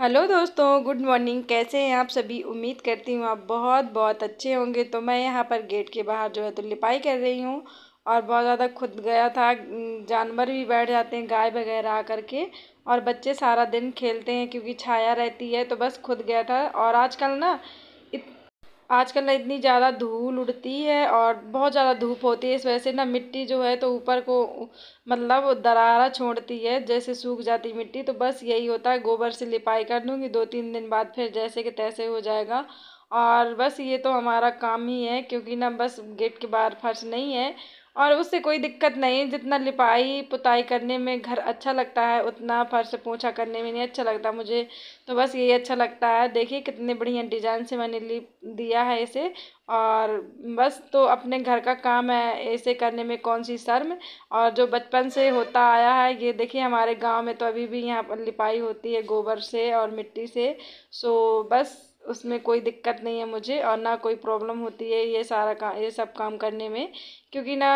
hello दोस्तों good morning कैसे हैं आप सभी उम्मीद करती हूँ आप बहुत बहुत अच्छे होंगे तो मैं यहाँ पर गेट के बाहर जो है तो लिपाई कर रही हूँ और बहुत ज़्यादा खुद गया था जानवर भी बैठ जाते हैं गाय वगैरह आ करके और बच्चे सारा दिन खेलते हैं क्योंकि छाया रहती है तो बस खुद गया था और आजकल ना आजकल ना इतनी ज़्यादा धूल उड़ती है और बहुत ज़्यादा धूप होती है इस वजह से ना मिट्टी जो है तो ऊपर को मतलब दरारा छोड़ती है जैसे सूख जाती मिट्टी तो बस यही होता है गोबर से लिपाई कर दूँगी दो तीन दिन बाद फिर जैसे कि तैसे हो जाएगा और बस ये तो हमारा काम ही है क्योंकि ना बस गेट के बाहर फर्श नहीं है और उससे कोई दिक्कत नहीं जितना लिपाई पुताई करने में घर अच्छा लगता है उतना फर्श पोछा करने में नहीं अच्छा लगता मुझे तो बस यही अच्छा लगता है देखिए कितने बढ़िया डिजाइन से मैंने लिप दिया है इसे और बस तो अपने घर का काम है ऐसे करने में कौन सी शर्म और जो बचपन से होता आया है ये देखिए हमारे गांव में तो अभी भी यहाँ पर लिपाई होती है गोबर से और मिट्टी से सो बस उसमें कोई दिक्कत नहीं है मुझे और ना कोई प्रॉब्लम होती है ये सारा काम ये सब काम करने में क्योंकि ना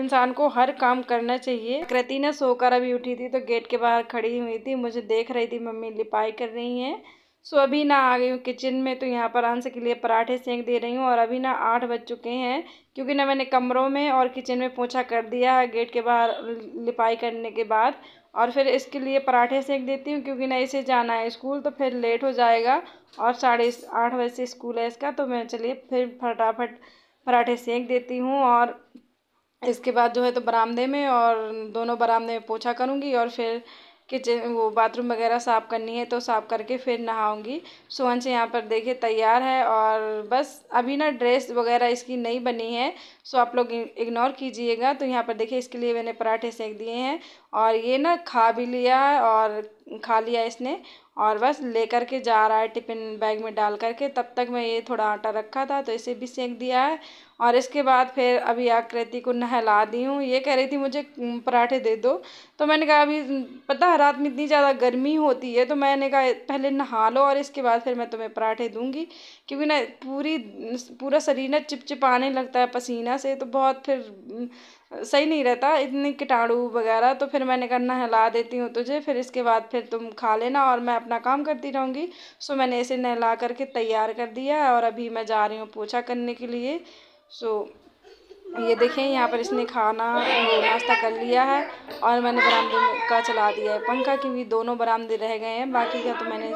इंसान को हर काम करना चाहिए कृति ना सोकर अभी उठी थी तो गेट के बाहर खड़ी हुई थी मुझे देख रही थी मम्मी लिपाई कर रही हैं सो अभी ना आ गई हूँ किचन में तो यहाँ पर आंसर के लिए पराठे सेंक दे रही हूँ और अभी ना आठ बज चुके हैं क्योंकि ना मैंने कमरों में और किचन में पोछा कर दिया है गेट के बाहर लिपाई करने के बाद और फिर इसके लिए पराठे सेंक देती हूँ क्योंकि ना इसे जाना है स्कूल तो फिर लेट हो जाएगा और साढ़े आठ बजे से स्कूल है इसका तो मैं चलिए फिर फटाफट पराठे सेंक देती हूँ और इसके बाद जो है तो बरामदे में और दोनों बरामदे में पोछा करूँगी और फिर किचन वो बाथरूम वगैरह साफ़ करनी है तो साफ़ करके फिर नहाऊंगी सोहन से यहाँ पर देखे तैयार है और बस अभी ना ड्रेस वगैरह इसकी नहीं बनी है सो आप लोग इग्नोर कीजिएगा तो यहाँ पर देखिए इसके लिए मैंने पराठे सेंक दिए हैं और ये ना खा भी लिया और खा लिया इसने और बस लेकर के जा रहा है टिफ़िन बैग में डाल करके तब तक मैं ये थोड़ा आटा रखा था तो इसे भी सेंक दिया है और इसके बाद फिर अभी आकृति को नहला दी हूँ ये कह रही थी मुझे पराठे दे दो तो मैंने कहा अभी पता है रात में इतनी ज़्यादा गर्मी होती है तो मैंने कहा पहले नहा लो और इसके बाद फिर मैं तुम्हें पराठे दूँगी क्योंकि ना पूरी पूरा शरीर ना चिपचिपाने लगता है पसीना से तो बहुत फिर सही नहीं रहता इतने कीटाणु वगैरह तो फिर मैंने है नहला देती हूँ तुझे फिर इसके बाद फिर तुम खा लेना और मैं अपना काम करती रहूँगी सो मैंने इसे नहला करके तैयार कर दिया और अभी मैं जा रही हूँ पोछा करने के लिए सो ये देखें यहाँ पर इसने खाना नाश्ता कर लिया है और मैंने बरामदे का चला दिया है पंखा की भी दोनों बरामदे रह गए हैं बाकी का तो मैंने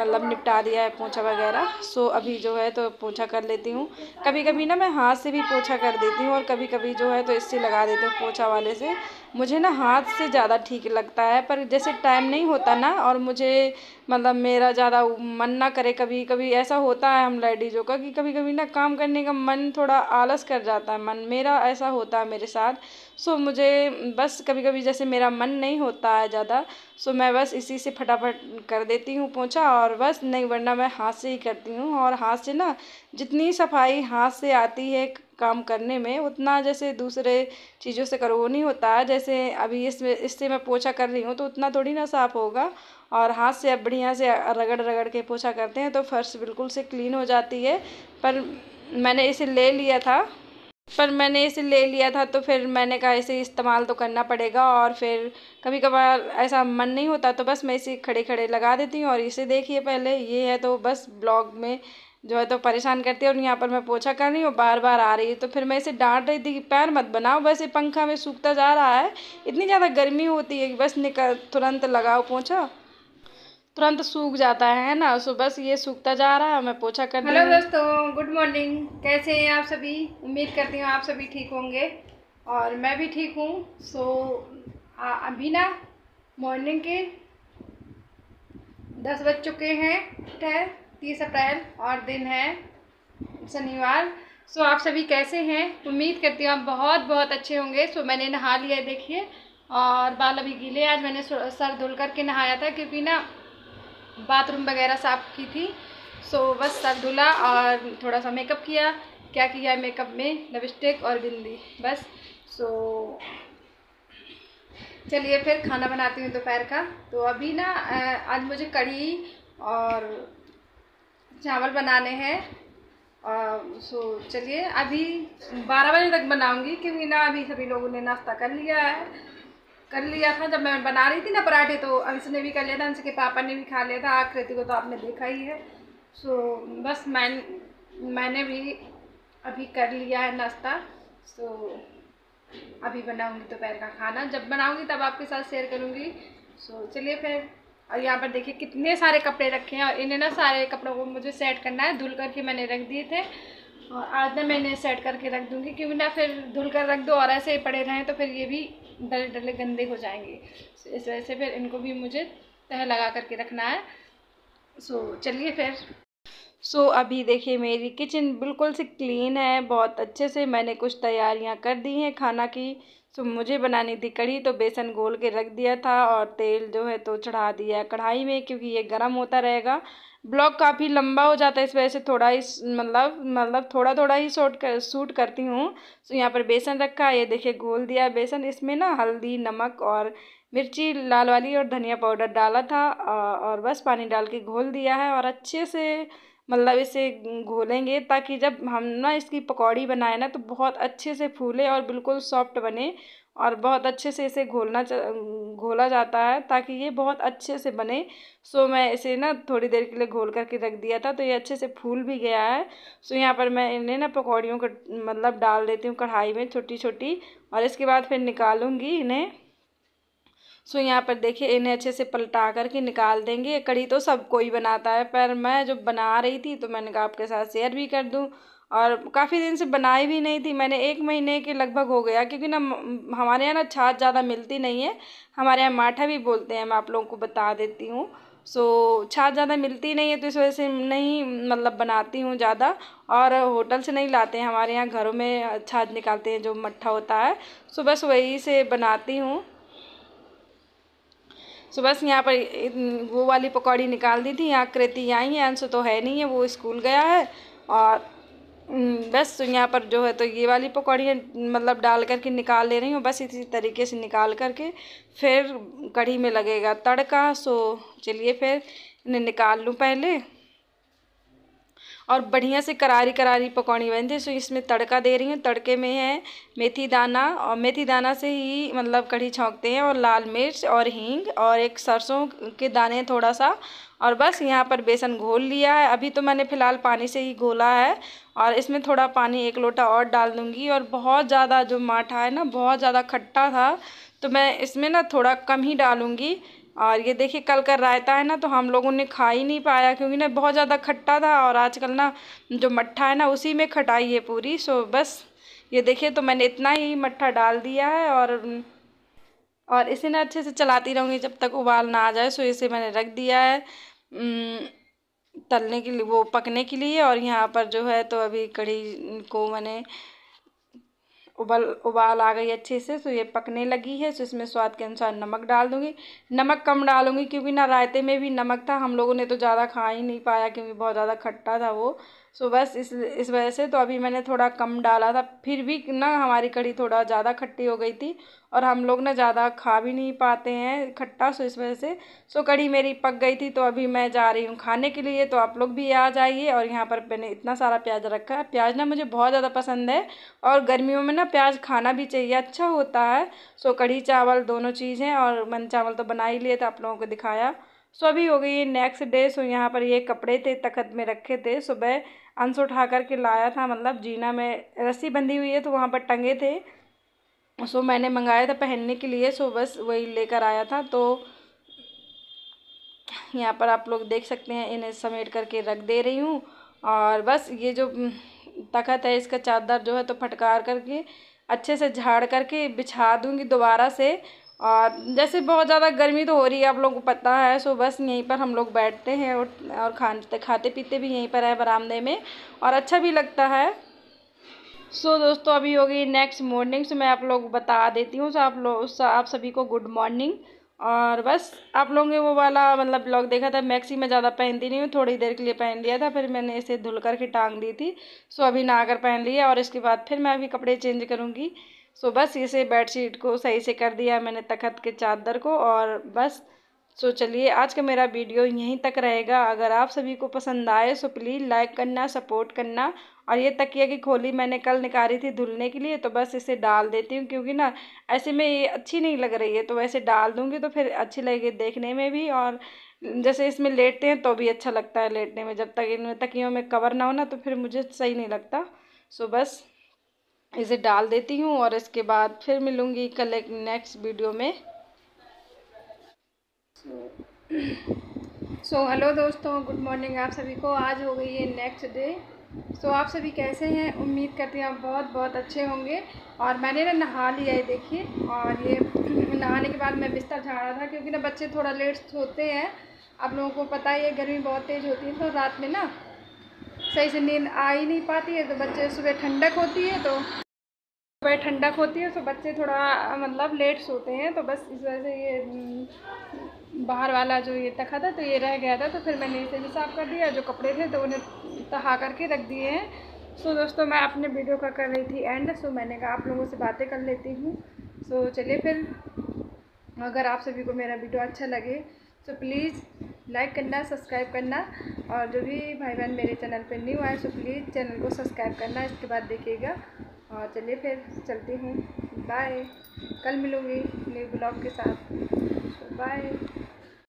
मतलब निपटा दिया है पोछा वगैरह सो अभी जो है तो पोछा कर लेती हूँ कभी कभी ना मैं हाथ से भी पोछा कर देती हूँ और कभी कभी जो है तो इससे लगा देती हूँ पोछा वाले से मुझे ना हाथ से ज़्यादा ठीक लगता है पर जैसे टाइम नहीं होता ना और मुझे मतलब मेरा ज़्यादा मन ना करे कभी कभी ऐसा होता है हम लेडीज़ों का कि कभी कभी ना काम करने का मन थोड़ा आलस कर जाता है मन मेरा ऐसा होता है मेरे साथ सो मुझे बस कभी कभी जैसे मेरा मन नहीं होता है ज़्यादा सो मैं बस इसी से फटाफट कर देती हूँ पोछा और बस नहीं वरना मैं हाथ से ही करती हूँ और हाथ से ना जितनी सफाई हाथ से आती है काम करने में उतना जैसे दूसरे चीज़ों से करो वो नहीं होता है जैसे अभी इसमें इससे मैं पोछा कर रही हूँ तो उतना थोड़ी ना साफ़ होगा और हाथ से अब बढ़िया से रगड़ रगड़ के पोछा करते हैं तो फर्श बिल्कुल से क्लीन हो जाती है पर मैंने इसे ले लिया था पर मैंने इसे ले लिया था तो फिर मैंने कहा इसे इस्तेमाल तो करना पड़ेगा और फिर कभी कभार ऐसा मन नहीं होता तो बस मैं इसे खड़े खड़े लगा देती हूँ और इसे देखिए पहले ये है तो बस ब्लॉग में जो है तो परेशान करती है और यहाँ पर मैं पोछा कर रही हूँ बार बार आ रही है तो फिर मैं इसे डांट रही थी कि पैर मत बनाओ बस ये पंखा में सूखता जा रहा है इतनी ज़्यादा गर्मी होती है कि बस निकल तुरंत लगाओ पोछा तुरंत सूख जाता है ना सो बस ये सूखता जा रहा है मैं पोछा कर हेलो दोस्तों गुड मॉर्निंग कैसे हैं आप सभी उम्मीद करती हूँ आप सभी ठीक होंगे और मैं भी ठीक हूँ सो अभी ना मॉर्निंग के दस बज चुके हैं है तीस अप्रैल और दिन है शनिवार सो आप सभी कैसे हैं उम्मीद करती हूँ आप बहुत बहुत अच्छे होंगे सो मैंने नहा लिया है देखिए और बाल अभी गीले आज मैंने सर धुल करके नहाया था क्योंकि ना बाथरूम वगैरह साफ की थी सो बस सर धुला और थोड़ा सा मेकअप किया क्या किया है मेकअप में लिपस्टिक और बिंदी बस सो चलिए फिर खाना बनाती हूँ दोपहर का तो अभी ना आज मुझे कढ़ी और चावल बनाने हैं सो चलिए अभी बारह बजे तक बनाऊँगी क्योंकि ना अभी सभी लोगों ने नाश्ता कर लिया है कर लिया था जब मैं बना रही थी ना पराठे तो अंश ने भी कर लिया था अंश के पापा ने भी खा लिया था आकृति को तो आपने देखा ही है सो so, बस मैं मैंने भी अभी कर लिया है नाश्ता सो so, अभी बनाऊंगी दोपहर तो का खाना जब बनाऊंगी तब आपके साथ शेयर करूंगी सो so, चलिए फिर और यहाँ पर देखिए कितने सारे कपड़े रखे हैं और इन्हें ना सारे कपड़ों को मुझे सेट करना है धुल करके मैंने रख दिए थे और आज ना मैं इन्हें सेट करके रख दूँगी क्योंकि ना फिर धुल कर रख दो और ऐसे ही पड़े रहें तो फिर ये भी डले डले गंदे हो जाएंगे इस वजह से फिर इनको भी मुझे तह लगा करके रखना है सो चलिए फिर सो so, अभी देखिए मेरी किचन बिल्कुल से क्लीन है बहुत अच्छे से मैंने कुछ तैयारियां कर दी हैं खाना की सो so, मुझे बनानी थी कढ़ी तो बेसन घोल के रख दिया था और तेल जो है तो चढ़ा दिया कढ़ाई में क्योंकि ये गर्म होता रहेगा ब्लॉग काफ़ी लंबा हो जाता है इस वजह से थोड़ा ही मतलब मतलब थोड़ा थोड़ा ही शॉर्ट कर सूट करती हूँ तो यहाँ पर बेसन रखा है ये देखिए घोल दिया बेसन इसमें ना हल्दी नमक और मिर्ची लाल वाली और धनिया पाउडर डाला था और बस पानी डाल के घोल दिया है और अच्छे से मतलब इसे घोलेंगे ताकि जब हम ना इसकी पकौड़ी बनाए ना तो बहुत अच्छे से फूले और बिल्कुल सॉफ्ट बने और बहुत अच्छे से इसे घोलना घोला जाता है ताकि ये बहुत अच्छे से बने सो मैं इसे ना थोड़ी देर के लिए घोल करके रख दिया था तो ये अच्छे से फूल भी गया है सो यहाँ पर मैं इन्हें ना पकौड़ियों का मतलब डाल देती हूँ कढ़ाई में छोटी छोटी और इसके बाद फिर निकालूँगी इन्हें सो यहाँ पर देखिए इन्हें अच्छे से पलटा करके निकाल देंगे कड़ी तो सब कोई बनाता है पर मैं जब बना रही थी तो मैंने कहा आपके साथ शेयर भी कर दूँ और काफ़ी दिन से बनाई भी नहीं थी मैंने एक महीने के लगभग हो गया क्योंकि ना हमारे यहाँ ना छाछ ज़्यादा मिलती नहीं है हमारे यहाँ माठा भी बोलते हैं मैं आप लोगों को बता देती हूँ सो so, छाछ ज़्यादा मिलती नहीं है तो इस वजह से नहीं मतलब बनाती हूँ ज़्यादा और होटल से नहीं लाते हैं हमारे यहाँ घरों में छाछ निकालते हैं जो मट्ठा होता है सो so, बस वही से बनाती हूँ सो बस यहाँ पर वो वाली पकौड़ी निकाल दी थी यहाँ कृति यहाँ ही अंश तो है नहीं है वो स्कूल गया है और हम्म, बस तो यहाँ पर जो है तो ये वाली पकौड़ियाँ मतलब डाल करके निकाल ले रही हूँ बस इसी तरीके से निकाल करके फिर कढ़ी में लगेगा तड़का सो चलिए फिर इन्हें निकाल लूँ पहले और बढ़िया से करारी करारी पकौड़ी बनती सो इसमें तड़का दे रही हूँ तड़के में है मेथी दाना और मेथी दाना से ही मतलब कढ़ी छोंकते हैं और लाल मिर्च और हींग और एक सरसों के दाने थोड़ा सा और बस यहाँ पर बेसन घोल लिया है अभी तो मैंने फ़िलहाल पानी से ही घोला है और इसमें थोड़ा पानी एक लोटा और डाल दूँगी और बहुत ज़्यादा जो माठा है ना बहुत ज़्यादा खट्टा था तो मैं इसमें ना थोड़ा कम ही डालूँगी और ये देखिए कल का रायता है ना तो हम लोगों ने खा ही नहीं पाया क्योंकि ना बहुत ज़्यादा खट्टा था और आजकल ना जो मट्ठा है ना उसी में खटाई है पूरी सो बस ये देखिए तो मैंने इतना ही मट्ठा डाल दिया है और और इसे ना अच्छे से चलाती रहूँगी जब तक उबाल ना आ जाए सो इसे मैंने रख दिया है तलने के लिए वो पकने के लिए और यहाँ पर जो है तो अभी कढ़ी को मैंने उबल उबाल आ गई अच्छे से सो ये पकने लगी है सो इसमें स्वाद के अनुसार नमक डाल दूँगी नमक कम डालूँगी क्योंकि ना रायते में भी नमक था हम लोगों ने तो ज़्यादा खा ही नहीं पाया क्योंकि बहुत ज़्यादा खट्टा था वो सो बस इस इस वजह से तो अभी मैंने थोड़ा कम डाला था फिर भी ना हमारी कढ़ी थोड़ा ज़्यादा खट्टी हो गई थी और हम लोग ना ज़्यादा खा भी नहीं पाते हैं खट्टा सो इस वजह से सो कढ़ी मेरी पक गई थी तो अभी मैं जा रही हूँ खाने के लिए तो आप लोग भी आ जाइए और यहाँ पर मैंने इतना सारा प्याज रखा है प्याज ना मुझे बहुत ज़्यादा पसंद है और गर्मियों में ना प्याज खाना भी चाहिए अच्छा होता है सो कढ़ी चावल दोनों चीज़ें और मन चावल तो बना ही लिए तो आप लोगों को दिखाया सो अभी हो गई नेक्स्ट डे सो यहाँ पर ये कपड़े थे तखत में रखे थे सुबह अंश उठा करके लाया था मतलब जीना में रस्सी बंधी हुई है तो वहाँ पर टंगे थे सो मैंने मंगाया था पहनने के लिए सो बस वही लेकर आया था तो यहाँ पर आप लोग देख सकते हैं इन्हें समेट करके रख दे रही हूँ और बस ये जो तखत है इसका चादर जो है तो फटकार करके अच्छे से झाड़ करके बिछा दूँगी दोबारा से और जैसे बहुत ज़्यादा गर्मी तो हो रही है आप लोगों को पता है सो बस यहीं पर हम लोग बैठते हैं और और खाते खाते पीते भी यहीं पर है बरामदे में और अच्छा भी लगता है सो so, दोस्तों अभी होगी नेक्स्ट मॉर्निंग सो मैं आप लोग बता देती हूँ सो आप लोग उस आप सभी को गुड मॉर्निंग और बस आप लोगों ने वो वाला मतलब ब्लॉग देखा था मैक्सी में ज़्यादा पहनती नहीं हूँ थोड़ी देर के लिए पहन लिया था फिर मैंने इसे धुल करके टांग दी थी सो अभी कर पहन लिया और इसके बाद फिर मैं अभी कपड़े चेंज करूँगी सो बस इसे बेडशीट को सही से कर दिया मैंने तखत के चादर को और बस सो चलिए आज का मेरा वीडियो यहीं तक रहेगा अगर आप सभी को पसंद आए सो प्लीज़ लाइक करना सपोर्ट करना और ये तकिया की खोली मैंने कल निकाली थी धुलने के लिए तो बस इसे डाल देती हूँ क्योंकि ना ऐसे में ये अच्छी नहीं लग रही है तो वैसे डाल दूँगी तो फिर अच्छी लगेगी देखने में भी और जैसे इसमें लेटते हैं तो भी अच्छा लगता है लेटने में जब तक इनमें तकियों में कवर ना हो ना तो फिर मुझे सही नहीं लगता सो बस इसे डाल देती हूँ और इसके बाद फिर मिलूँगी कल एक नेक्स्ट वीडियो में सो so, हेलो दोस्तों गुड मॉर्निंग आप सभी को आज हो गई है नेक्स्ट डे सो आप सभी कैसे हैं उम्मीद करती हूँ आप बहुत बहुत अच्छे होंगे और मैंने ना नहा लिया है देखिए और ये नहाने के बाद मैं बिस्तर रहा था क्योंकि ना बच्चे थोड़ा लेट सोते हैं आप लोगों को पता ही है गर्मी बहुत तेज़ होती है तो रात में ना सही से नींद आ ही नहीं पाती है तो बच्चे सुबह ठंडक होती है तो सुबह ठंडक होती है तो बच्चे थोड़ा मतलब लेट सोते हैं तो बस इस वजह से ये हम्म, बाहर वाला जो ये तखा था तो ये रह गया था तो फिर मैंने इसे भी साफ़ कर दिया जो कपड़े थे तो उन्हें तहा करके रख दिए हैं सो दोस्तों मैं अपने वीडियो का कर रही थी एंड सो मैंने कहा आप लोगों से बातें कर लेती हूँ सो चलिए फिर अगर आप सभी को मेरा वीडियो अच्छा लगे तो प्लीज़ लाइक करना सब्सक्राइब करना और जो भी भाई बहन मेरे चैनल पर न्यू आए सो प्लीज़ चैनल को सब्सक्राइब करना इसके बाद देखिएगा और चलिए फिर चलती हूँ बाय कल मिलूँगी न्यू ब्लॉग के साथ बाय